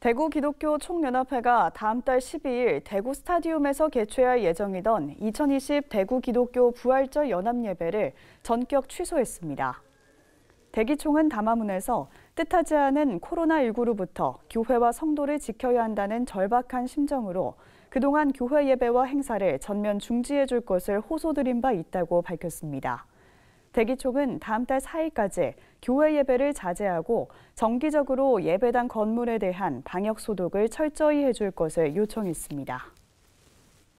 대구 기독교 총연합회가 다음 달 12일 대구 스타디움에서 개최할 예정이던 2020 대구 기독교 부활절 연합예배를 전격 취소했습니다. 대기총은 담화문에서 뜻하지 않은 코로나19로부터 교회와 성도를 지켜야 한다는 절박한 심정으로 그동안 교회 예배와 행사를 전면 중지해 줄 것을 호소드린 바 있다고 밝혔습니다. 대기총은 다음 달 4일까지 교회 예배를 자제하고 정기적으로 예배당 건물에 대한 방역 소독을 철저히 해줄 것을 요청했습니다.